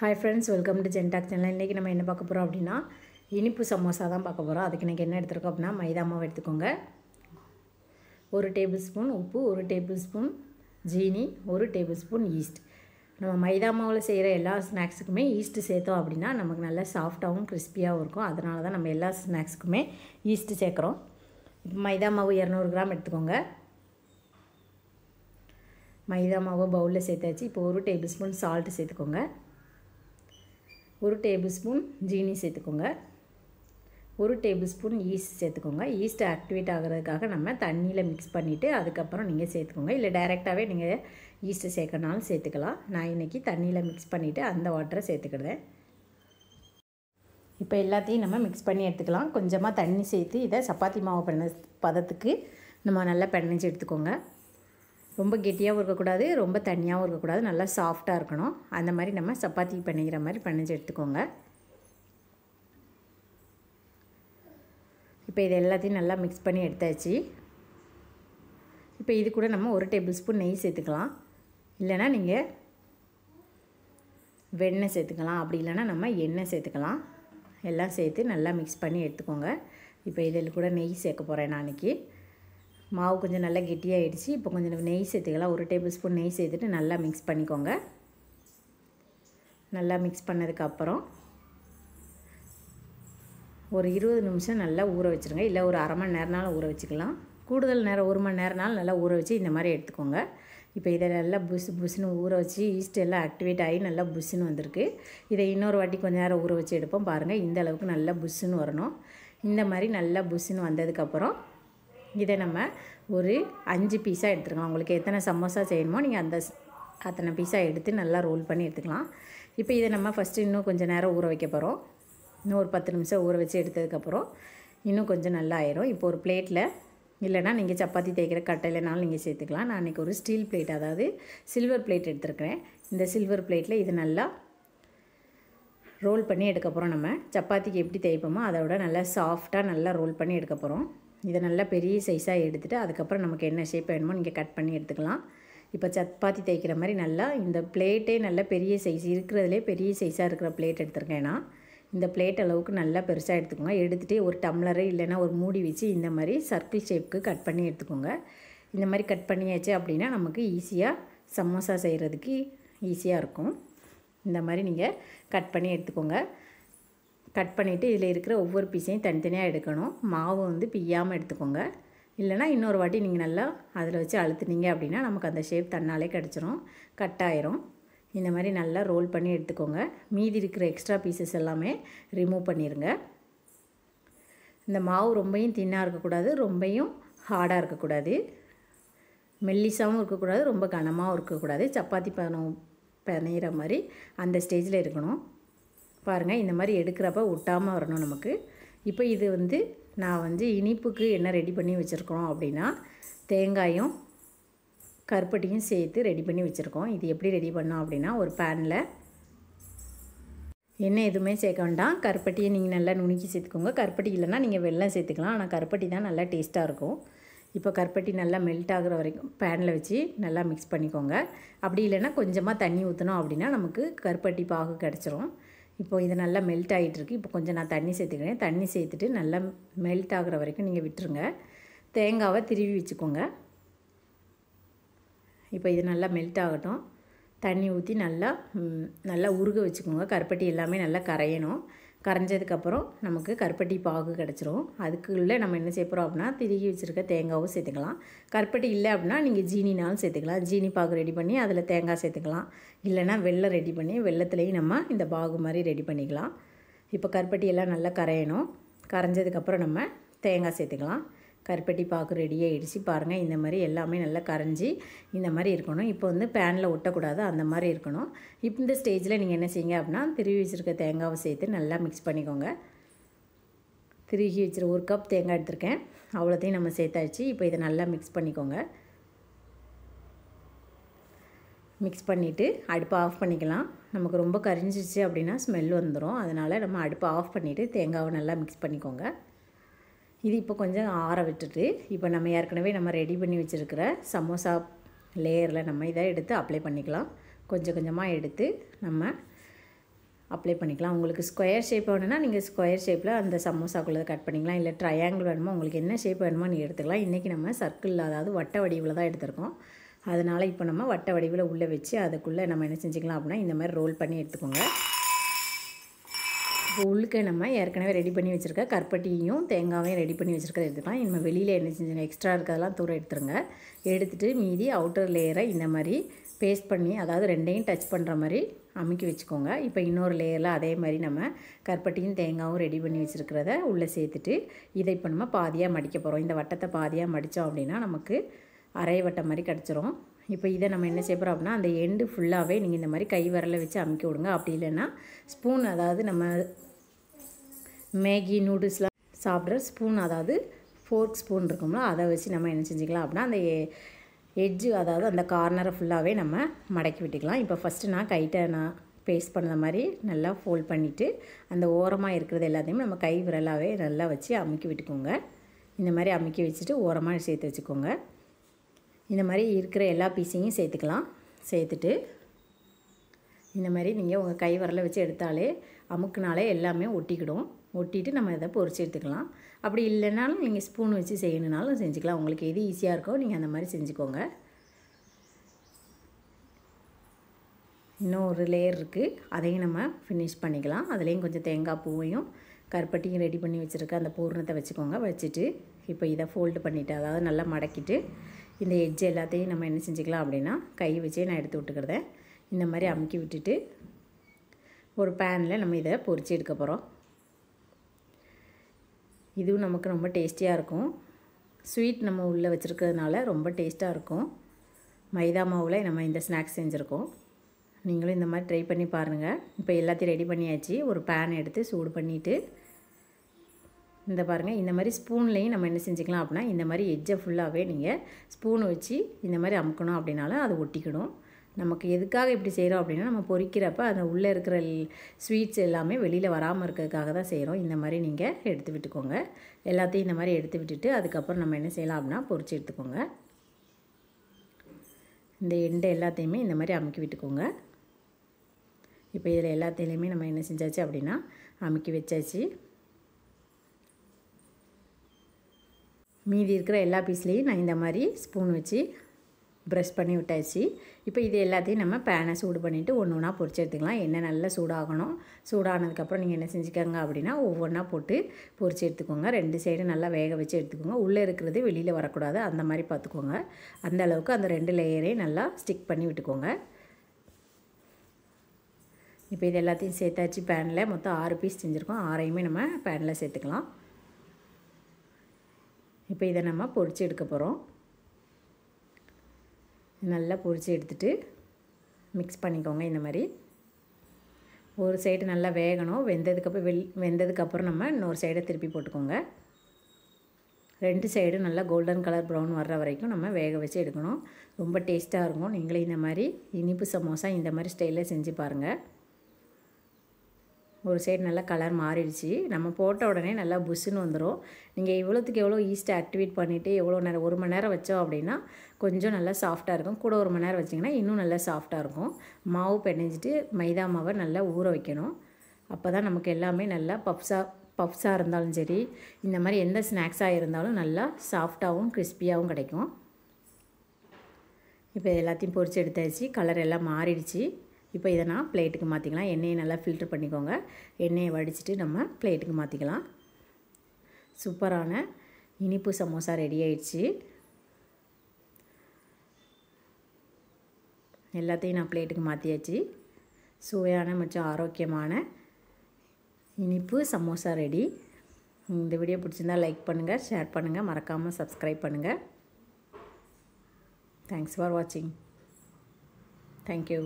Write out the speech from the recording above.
hi friends welcome to ஜென்டாக் channel இன்றைக்கி நம்ம என்ன பார்க்க போகிறோம் அப்படின்னா இனிப்பு சமோசா தான் பார்க்க போகிறோம் அதுக்கு எனக்கு என்ன எடுத்துருக்கோம் அப்படின்னா மைதா மாவு எடுத்துக்கோங்க ஒரு டேபிள் ஸ்பூன் உப்பு ஒரு டேபிள் ஸ்பூன் ஜீனி ஒரு டேபிள் ஸ்பூன் ஈஸ்ட் நம்ம மைதா மாவில் செய்கிற எல்லா ஸ்நாக்ஸுக்குமே ஈஸ்ட்டு சேர்த்தோம் அப்படின்னா நமக்கு நல்லா சாஃப்டாகவும் கிறிஸ்பியாகவும் இருக்கும் அதனால தான் நம்ம எல்லா ஸ்நாக்ஸுக்குமே ஈஸ்ட்டு சேர்க்குறோம் இப்போ மைதா மாவு இரநூறு கிராம் எடுத்துக்கோங்க மைதா மாவு பவுலில் சேர்த்தாச்சு இப்போ ஒரு டேபிள் ஸ்பூன் சால்ட்டு சேர்த்துக்கோங்க ஒரு டேபிள் ஸ்பூன் ஜீனி சேர்த்துக்கோங்க ஒரு டேபிள் ஸ்பூன் ஈஸ்ட் சேர்த்துக்கோங்க ஈஸ்ட் ஆக்டிவேட் ஆகிறதுக்காக நம்ம தண்ணியில் மிக்ஸ் பண்ணிவிட்டு அதுக்கப்புறம் நீங்கள் சேர்த்துக்கோங்க இல்லை டைரெக்டாகவே நீங்கள் ஈஸ்ட்டு சேர்க்கணாலும் சேர்த்துக்கலாம் நான் இன்றைக்கி தண்ணியில் மிக்ஸ் பண்ணிவிட்டு அந்த வாட்டரை சேர்த்துக்கிடுவேன் இப்போ எல்லாத்தையும் நம்ம மிக்ஸ் பண்ணி எடுத்துக்கலாம் கொஞ்சமாக தண்ணி சேர்த்து இதை சப்பாத்தி மாவு பண்ண பதத்துக்கு நம்ம நல்லா பிணைஞ்சு எடுத்துக்கோங்க ரொம்ப கெட்டியாகவும் இருக்கக்கூடாது ரொம்ப தனியாகவும் இருக்கக்கூடாது நல்லா சாஃப்டாக இருக்கணும் அந்த மாதிரி நம்ம சப்பாத்தி பண்ணிக்கிற மாதிரி பண்ணிச்சு எடுத்துக்கோங்க இப்போ இது எல்லாத்தையும் நல்லா மிக்ஸ் பண்ணி எடுத்தாச்சு இப்போ இது கூட நம்ம ஒரு டேபிள் ஸ்பூன் நெய் சேர்த்துக்கலாம் இல்லைனா நீங்கள் வெண்ணெய் சேர்த்துக்கலாம் அப்படி இல்லைனா நம்ம எண்ணெய் சேர்த்துக்கலாம் எல்லாம் சேர்த்து நல்லா மிக்ஸ் பண்ணி எடுத்துக்கோங்க இப்போ இதில் கூட நெய் சேர்க்க போகிறேன் நாளைக்கு மாவு கொஞ்சம் நல்லா கெட்டியாகிடுச்சு இப்போ கொஞ்சம் நெய் சேர்த்துக்கலாம் ஒரு டேபிள் ஸ்பூன் நெய் சேர்த்துட்டு நல்லா மிக்ஸ் பண்ணிக்கோங்க நல்லா மிக்ஸ் பண்ணதுக்கப்புறம் ஒரு இருபது நிமிஷம் நல்லா ஊற வச்சுருங்க இல்லை ஒரு அரை மணி நேரம்னாலும் ஊற வச்சுக்கலாம் கூடுதல் நேரம் ஒரு மணி நேரம்னாலும் நல்லா ஊற வச்சு இந்த மாதிரி எடுத்துக்கோங்க இப்போ இதை நல்லா புசு புசுன்னு ஊற வச்சு ஈஸ்ட் எல்லாம் ஆக்டிவேட் ஆகி நல்லா புசுன்னு வந்திருக்கு இதை இன்னொரு வாட்டி கொஞ்சம் நேரம் ஊற வச்சு எடுப்போம் பாருங்கள் இந்த அளவுக்கு நல்லா புசுன்னு வரணும் இந்த மாதிரி நல்லா புசுன்னு வந்ததுக்கப்புறம் இதை நம்ம ஒரு அஞ்சு பீஸாக எடுத்துக்கலாம் உங்களுக்கு எத்தனை சமோசா செய்யணுமோ நீங்கள் அந்த அத்தனை பீஸாக எடுத்து நல்லா ரோல் பண்ணி எடுத்துக்கலாம் இப்போ இதை நம்ம ஃபஸ்ட்டு இன்னும் கொஞ்சம் நேரம் ஊற வைக்க போகிறோம் இன்னும் ஒரு பத்து நிமிஷம் ஊற வச்சு எடுத்ததுக்கப்புறம் இன்னும் கொஞ்சம் நல்லா ஆயிரும் இப்போ ஒரு பிளேட்டில் இல்லைனா நீங்கள் சப்பாத்தி தேய்க்கிற கட்டையிலனாலும் நீங்கள் சேர்த்துக்கலாம் நான் இன்றைக்கி ஒரு ஸ்டீல் பிளேட் அதாவது சில்வர் பிளேட் எடுத்துருக்கிறேன் இந்த சில்வர் பிளேட்டில் இது நல்லா ரோல் பண்ணி எடுக்க போகிறோம் நம்ம சப்பாத்திக்கு எப்படி தேய்ப்போமோ விட நல்லா சாஃப்டாக நல்லா ரோல் பண்ணி எடுக்க போகிறோம் இதை நல்லா பெரிய சைஸாக எடுத்துகிட்டு அதுக்கப்புறம் நமக்கு என்ன ஷேப் வேணுமோ நீங்கள் கட் பண்ணி எடுத்துக்கலாம் இப்போ சப்பாத்தி தைக்கிற மாதிரி நல்லா இந்த பிளேட்டே நல்லா பெரிய சைஸ் இருக்கிறதுலே பெரிய சைஸாக இருக்கிற பிளேட் எடுத்துருக்கேன் இந்த பிளேட் அளவுக்கு நல்லா பெருசாக எடுத்துக்கோங்க எடுத்துகிட்டு ஒரு டம்ளரு இல்லைனா ஒரு மூடி வச்சு இந்த மாதிரி சர்க்கிள் ஷேப்புக்கு கட் பண்ணி எடுத்துக்கோங்க இந்த மாதிரி கட் பண்ணியாச்சு அப்படின்னா நமக்கு ஈஸியாக சமோசா செய்கிறதுக்கு ஈஸியாக இருக்கும் இந்த மாதிரி நீங்கள் கட் பண்ணி எடுத்துக்கோங்க கட் பண்ணிவிட்டு இதில் இருக்கிற ஒவ்வொரு பீஸையும் தனித்தனியாக எடுக்கணும் மாவு வந்து பிய்யாமல் எடுத்துக்கோங்க இல்லைனா இன்னொரு வாட்டி நீங்கள் நல்லா அதில் வச்சு அழுத்துனீங்க அப்படின்னா நமக்கு அந்த ஷேப் தன்னாலே கிடச்சிரும் கட் ஆயிரும் இந்த மாதிரி நல்லா ரோல் பண்ணி எடுத்துக்கோங்க மீதி இருக்கிற எக்ஸ்ட்ரா பீசஸ் எல்லாமே ரிமூவ் பண்ணிடுங்க இந்த மாவு ரொம்பையும் தின்னாக இருக்கக்கூடாது ரொம்பையும் ஹார்டாக இருக்கக்கூடாது மெல்லிசாகவும் இருக்கக்கூடாது ரொம்ப கனமாகவும் இருக்கக்கூடாது சப்பாத்தி பனம் பிணையிற மாதிரி அந்த ஸ்டேஜில் இருக்கணும் பாருங்கள் இந்த மாதிரி எடுக்கிறப்ப ஒட்டாமல் வரணும் நமக்கு இப்போ இது வந்து நான் வந்து இனிப்புக்கு என்ன ரெடி பண்ணி வச்சுருக்கோம் அப்படின்னா தேங்காயும் கருப்பட்டியும் சேர்த்து ரெடி பண்ணி வச்சுருக்கோம் இது எப்படி ரெடி பண்ணோம் அப்படின்னா ஒரு பேனில் எண்ணெய் எதுவுமே சேர்க்க வேண்டாம் கருப்பட்டியை நீங்கள் நல்லா நுணுக்கி சேர்த்துக்கோங்க கருப்பட்டி இல்லைன்னா நீங்கள் வெள்ளம் சேர்த்துக்கலாம் ஆனால் கருப்பட்டி தான் நல்லா டேஸ்ட்டாக இருக்கும் இப்போ கருப்பட்டி நல்லா மெல்ட் ஆகிற வரைக்கும் பேனில் வச்சு நல்லா மிக்ஸ் பண்ணிக்கோங்க அப்படி இல்லைன்னா கொஞ்சமாக தண்ணி ஊற்றினோம் அப்படின்னா நமக்கு கருப்பட்டி பாகு கிடச்சிரும் இப்போ இது நல்லா மெல்ட் ஆகிட்டுருக்கு இப்போ கொஞ்சம் நான் தண்ணி சேர்த்துக்கிறேன் தண்ணி சேர்த்துட்டு நல்லா மெல்ட் ஆகிற வரைக்கும் நீங்கள் விட்டுருங்க தேங்காவை திருவி வச்சுக்கோங்க இப்போ இது நல்லா மெல்ட் ஆகட்டும் தண்ணி ஊற்றி நல்லா நல்லா உருக வச்சுக்கோங்க கருப்பட்டி எல்லாமே நல்லா கரையணும் கரைஞ்சதுக்கப்புறம் நமக்கு கருப்பட்டி பாகு கிடச்சிரும் அதுக்குள்ளே நம்ம என்ன செய்ய அப்படின்னா திருகி வச்சுருக்க தேங்காவும் சேர்த்துக்கலாம் கருப்பட்டி இல்லை அப்படின்னா நீங்கள் ஜீனினாலும் சேர்த்துக்கலாம் ஜீனி பாகு ரெடி பண்ணி அதில் தேங்காய் சேர்த்துக்கலாம் இல்லைனா வெள்ளம் ரெடி பண்ணி வெள்ளத்துலேயும் நம்ம இந்த பாகு மாதிரி ரெடி பண்ணிக்கலாம் இப்போ கருப்பட்டி எல்லாம் நல்லா கரையணும் கரைஞ்சதுக்கப்புறம் நம்ம தேங்காய் சேர்த்துக்கலாம் கருப்பட்டி பாக்கு ரெடி ஆகிடுச்சு பாருங்கள் இந்த மாதிரி எல்லாமே நல்லா கரைஞ்சி இந்த மாதிரி இருக்கணும் இப்போ வந்து பேனில் ஒட்டக்கூடாது அந்த மாதிரி இருக்கணும் இப்போ இந்த ஸ்டேஜில் நீங்கள் என்ன செய்யுங்க அப்படின்னா திருவி வச்சுருக்க தேங்காவை சேர்த்து நல்லா மிக்ஸ் பண்ணிக்கோங்க திருகி வச்சுரு ஒரு கப் தேங்காய் எடுத்திருக்கேன் அவ்வளோத்தையும் நம்ம சேர்த்தாச்சு இப்போ இதை நல்லா மிக்ஸ் பண்ணிக்கோங்க மிக்ஸ் பண்ணிவிட்டு அடுப்பை ஆஃப் பண்ணிக்கலாம் நமக்கு ரொம்ப கரிஞ்சிச்சு அப்படின்னா ஸ்மெல் வந்துடும் அதனால் நம்ம அடுப்பை ஆஃப் பண்ணிவிட்டு தேங்காவை நல்லா மிக்ஸ் பண்ணிக்கோங்க இது இப்போ கொஞ்சம் ஆற விட்டுட்டு இப்போ நம்ம ஏற்கனவே நம்ம ரெடி பண்ணி வச்சுருக்கிற சமோசா லேயரில் நம்ம இதை எடுத்து அப்ளை பண்ணிக்கலாம் கொஞ்சம் கொஞ்சமாக எடுத்து நம்ம அப்ளை பண்ணிக்கலாம் உங்களுக்கு ஸ்கொயர் ஷேப் வேணும்னா நீங்கள் ஸ்கொயர் ஷேப்பில் அந்த சமோசாக்குள்ளே கட் பண்ணிக்கலாம் இல்லை ட்ரையாங்கிள் வேணுமோ உங்களுக்கு என்ன ஷேப் வேணுமோ நீங்கள் எடுத்துக்கலாம் இன்றைக்கி நம்ம சர்க்கிள் அதாவது வட்ட வடிவில் தான் எடுத்திருக்கோம் அதனால் இப்போ நம்ம வட்ட வடிவில் உள்ளே வச்சு அதுக்குள்ளே நம்ம என்ன செஞ்சுக்கலாம் அப்படின்னா இந்த மாதிரி ரோல் பண்ணி எடுத்துக்கோங்க இப்போ உள்ளுக்கே நம்ம ஏற்கனவே ரெடி பண்ணி வச்சுருக்க கற்பட்டியும் தேங்காயும் ரெடி பண்ணி வச்சுருக்கதை எடுத்துக்கலாம் இனிமேல் வெளியில் என்ன செஞ்சு எக்ஸ்ட்ரா இருக்கிறதெல்லாம் தூரம் எடுத்துருங்க எடுத்துகிட்டு மீதி அவுட்டர் லேயரை இந்த மாதிரி பேஸ்ட் பண்ணி அதாவது ரெண்டையும் டச் பண்ணுற மாதிரி அமுக்கி வச்சுக்கோங்க இப்போ இன்னொரு லேயரில் அதே மாதிரி நம்ம கற்பட்டியும் தேங்காயும் ரெடி பண்ணி வச்சுருக்கிறத உள்ளே சேர்த்துட்டு இதை இப்போ நம்ம பாதியாக மடிக்க போகிறோம் இந்த வட்டத்தை பாதியாக மடித்தோம் அப்படின்னா நமக்கு அரை வட்டம் மாதிரி கிடச்சிரும் இப்போ இதை நம்ம என்ன செய்யறோம் அப்படின்னா அந்த எண்டு ஃபுல்லாகவே நீங்கள் இந்த மாதிரி கை விரலை வச்சு அமுக்கி விடுங்க அப்படி இல்லைன்னா ஸ்பூன் அதாவது நம்ம மேகி நூடுல்ஸ்லாம் சாப்பிட்ற ஸ்பூன் அதாவது ஃபோர்க் ஸ்பூன் இருக்கும்ல அதை வச்சு நம்ம என்ன செஞ்சுக்கலாம் அப்படின்னா அந்த எட்ஜு அதாவது அந்த கார்னரை ஃபுல்லாகவே நம்ம மடக்கி விட்டுக்கலாம் இப்போ ஃபஸ்ட்டு நான் கைட்டை நான் பேஸ்ட் பண்ண மாதிரி நல்லா ஃபோல்ட் பண்ணிவிட்டு அந்த ஓரமாக இருக்கிறது எல்லாத்தையுமே நம்ம கை விரலாகவே நல்லா வச்சு அமுக்கி விட்டுக்கோங்க இந்த மாதிரி அமுக்கி வச்சுட்டு ஓரமாக சேர்த்து வச்சுக்கோங்க இந்த மாதிரி இருக்கிற எல்லா பீஸையும் சேர்த்துக்கலாம் சேர்த்துட்டு இந்த மாதிரி நீங்கள் உங்கள் கை வரலை வச்சு எடுத்தாலே அமுக்குனாலே எல்லாமே ஒட்டிக்கிடும் ஒட்டிட்டு நம்ம இதை பொறிச்சு எடுத்துக்கலாம் அப்படி இல்லைனாலும் நீங்கள் ஸ்பூன் வச்சு செய்யணுனாலும் செஞ்சுக்கலாம் உங்களுக்கு எது ஈஸியாக இருக்கோ நீங்கள் அந்த மாதிரி செஞ்சுக்கோங்க இன்னும் ஒரு லேயர் இருக்குது அதையும் நம்ம ஃபினிஷ் பண்ணிக்கலாம் அதுலேயும் கொஞ்சம் தேங்காய் பூவையும் கருப்பட்டியும் ரெடி பண்ணி வச்சுருக்க அந்த பூர்ணத்தை வச்சுக்கோங்க வச்சுட்டு இப்போ இதை ஃபோல்டு பண்ணிவிட்டு அதாவது நல்லா மடக்கிட்டு இந்த எட்ஜ் எல்லாத்தையும் நம்ம என்ன செஞ்சுக்கலாம் அப்படின்னா கை வச்சே நான் எடுத்து விட்டுக்கிறத இந்த மாதிரி அமுக்கி விட்டுட்டு ஒரு பேனில் நம்ம இதை பொறிச்சு எடுக்க போகிறோம் இதுவும் நமக்கு ரொம்ப டேஸ்டியாக இருக்கும் ஸ்வீட் நம்ம உள்ளே வச்சுருக்கிறதுனால ரொம்ப டேஸ்ட்டாக இருக்கும் மைதா மாவில் நம்ம இந்த ஸ்நாக்ஸ் செஞ்சுருக்கோம் நீங்களும் இந்த மாதிரி ட்ரை பண்ணி பாருங்கள் இப்போ எல்லாத்தையும் ரெடி பண்ணியாச்சு ஒரு பேன் எடுத்து சூடு பண்ணிவிட்டு இந்த பாருங்கள் இந்த மாதிரி ஸ்பூன்லேயும் நம்ம என்ன செஞ்சுக்கலாம் அப்படின்னா இந்த மாதிரி எஜ்ஜை ஃபுல்லாகவே நீங்கள் ஸ்பூன் வச்சு இந்த மாதிரி அமுக்கணும் அப்படின்னாலும் அது ஒட்டிக்கிடும் நமக்கு எதுக்காக இப்படி செய்கிறோம் அப்படின்னா நம்ம பொறிக்கிறப்ப அந்த உள்ளே இருக்கிற ஸ்வீட்ஸ் எல்லாமே வெளியில் வராமல் இருக்கிறதுக்காக தான் செய்கிறோம் இந்த மாதிரி நீங்கள் எடுத்து விட்டுக்கோங்க எல்லாத்தையும் இந்த மாதிரி எடுத்து விட்டுட்டு அதுக்கப்புறம் நம்ம என்ன செய்யலாம் அப்படின்னா பொறிச்சு எடுத்துக்கோங்க இந்த எண்டை எல்லாத்தையுமே இந்த மாதிரி அமுக்கி விட்டுக்கோங்க இப்போ இதில் எல்லாத்தையுமே நம்ம என்ன செஞ்சாச்சு அப்படின்னா அமுக்கி வச்சாச்சு மீதி இருக்கிற எல்லா பீஸ்லேயும் நான் இந்த மாதிரி ஸ்பூன் வச்சு ப்ரெஷ் பண்ணி விட்டாச்சு இப்போ இது எல்லாத்தையும் நம்ம பேனை சூடு பண்ணிவிட்டு ஒன்று ஒன்றா பொறிச்சு எடுத்துக்கலாம் எண்ணெய் நல்லா சூடாகணும் சூடானதுக்கப்புறம் நீங்கள் என்ன செஞ்சுக்கோங்க அப்படின்னா ஒவ்வொன்றா போட்டு பொறிச்சு எடுத்துக்கோங்க ரெண்டு சைடும் நல்லா வேக வச்சு எடுத்துக்கோங்க உள்ளே இருக்கிறது வெளியில் வரக்கூடாது அந்த மாதிரி பார்த்துக்கோங்க அந்த அளவுக்கு அந்த ரெண்டு லேயரையும் நல்லா ஸ்டிக் பண்ணி விட்டுக்கோங்க இப்போ இது எல்லாத்தையும் சேர்த்தாச்சு பேனில் மொத்தம் ஆறு பீஸ் செஞ்சுருக்கோம் ஆறையுமே நம்ம பேனில் சேர்த்துக்கலாம் இப்போ இதை நம்ம பொரித்து எடுக்க போகிறோம் நல்லா பொறிச்சு எடுத்துட்டு மிக்ஸ் பண்ணிக்கோங்க இந்த மாதிரி ஒரு சைடு நல்லா வேகணும் வெந்ததுக்கப்புறம் வெள் வெந்ததுக்கப்புறம் நம்ம இன்னொரு சைடை திருப்பி போட்டுக்கோங்க ரெண்டு சைடும் நல்லா கோல்டன் கலர் ப்ரௌன் வர்ற வரைக்கும் நம்ம வேக வச்சு எடுக்கணும் ரொம்ப டேஸ்ட்டாக இருக்கும் நீங்களே இந்த மாதிரி இனிப்பு சமோசா இந்த மாதிரி ஸ்டைலில் செஞ்சு பாருங்கள் ஒரு சைடு நல்லா கலர் மாறிடுச்சு நம்ம போட்ட உடனே நல்லா புஷ்ஷுன்னு வந்துடும் நீங்கள் எவ்வளோத்துக்கு எவ்வளோ ஈஸ்ட்டாக ஆக்டிவேட் பண்ணிவிட்டு எவ்வளோ நேரம் ஒரு மணி நேரம் வச்சோம் அப்படின்னா கொஞ்சம் நல்லா சாஃப்டாக இருக்கும் கூட ஒரு மணி நேரம் வச்சிங்கன்னா இன்னும் நல்லா சாஃப்டாக இருக்கும் மாவு பிணைஞ்சிட்டு மைதா மாவை நல்லா ஊற வைக்கணும் அப்போ தான் நமக்கு எல்லாமே நல்லா பப்ஸாக பப்ஸாக இருந்தாலும் சரி இந்த மாதிரி எந்த ஸ்நாக்ஸாக இருந்தாலும் நல்லா சாஃப்டாகவும் கிறிஸ்பியாகவும் கிடைக்கும் இப்போ எல்லாத்தையும் பொறிச்சு எடுத்தாச்சு கலர் எல்லாம் மாறிடுச்சு இப்போ இதை நான் பிளேட்டுக்கு மாற்றிக்கலாம் எண்ணெயை நல்லா ஃபில்ட்ரு பண்ணிக்கோங்க எண்ணெயை வடிச்சிட்டு நம்ம பிளேட்டுக்கு மாற்றிக்கலாம் சூப்பரான இனிப்பு சமோசா ரெடி ஆயிடுச்சு எல்லாத்தையும் நான் பிளேட்டுக்கு மாற்றியாச்சு சுவையான மற்றும் ஆரோக்கியமான இனிப்பு சமோசா ரெடி இந்த வீடியோ பிடிச்சிருந்தால் லைக் பண்ணுங்கள் ஷேர் பண்ணுங்கள் மறக்காமல் சப்ஸ்கிரைப் பண்ணுங்கள் தேங்க்ஸ் ஃபார் வாட்சிங் தேங்க்யூ